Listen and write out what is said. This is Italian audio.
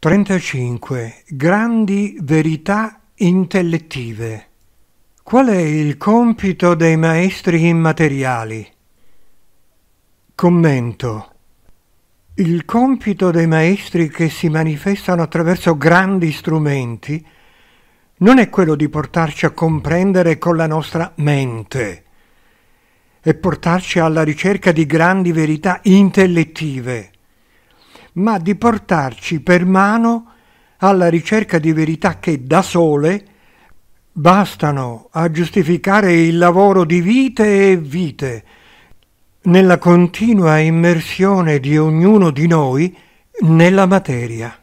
35. Grandi verità intellettive. Qual è il compito dei maestri immateriali? Commento. Il compito dei maestri che si manifestano attraverso grandi strumenti non è quello di portarci a comprendere con la nostra mente e portarci alla ricerca di grandi verità intellettive ma di portarci per mano alla ricerca di verità che da sole bastano a giustificare il lavoro di vite e vite, nella continua immersione di ognuno di noi nella materia.